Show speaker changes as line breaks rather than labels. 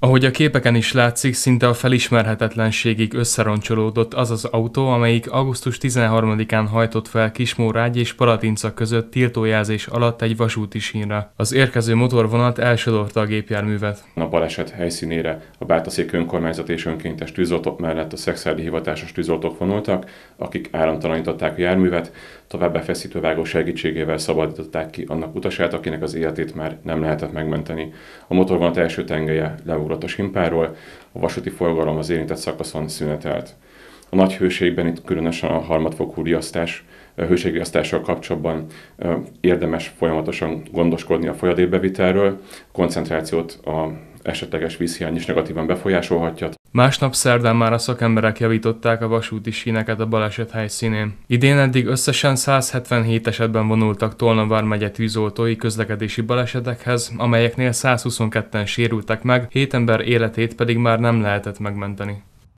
Ahogy a képeken is látszik, szinte a felismerhetetlenségig összeroncsolódott az az autó, amelyik augusztus 13-án hajtott fel Kismórágy és Palatinca között tiltójelzés alatt egy vasúti sínre. Az érkező motorvonat elsodorta a gépjárművet.
A baleset helyszínére a Bátaszék önkormányzat és önkéntes tűzoltók mellett a szexuális hivatásos tűzoltók vonultak, akik áramtalanították a járművet, továbbá feszítővágó segítségével szabadították ki annak utasát, akinek az életét már nem lehetett megmenteni. A motorvonat első tengelye leugott a simpáról, a vasúti forgalom az érintett szakaszon szünetelt. A nagy hőségben itt különösen a harmadfokú riasztás, eh, hőségriasztással kapcsolatban eh, érdemes folyamatosan gondoskodni a folyadékbevitelről, koncentrációt a esetleges vízhiány is negatívan befolyásolhatja,
Másnap szerdán már a szakemberek javították a vasúti síneket a baleset helyszínén. Idén eddig összesen 177 esetben vonultak Tolnavár megye tűzoltói közlekedési balesetekhez, amelyeknél 122-en sérültek meg, 7 ember életét pedig már nem lehetett megmenteni.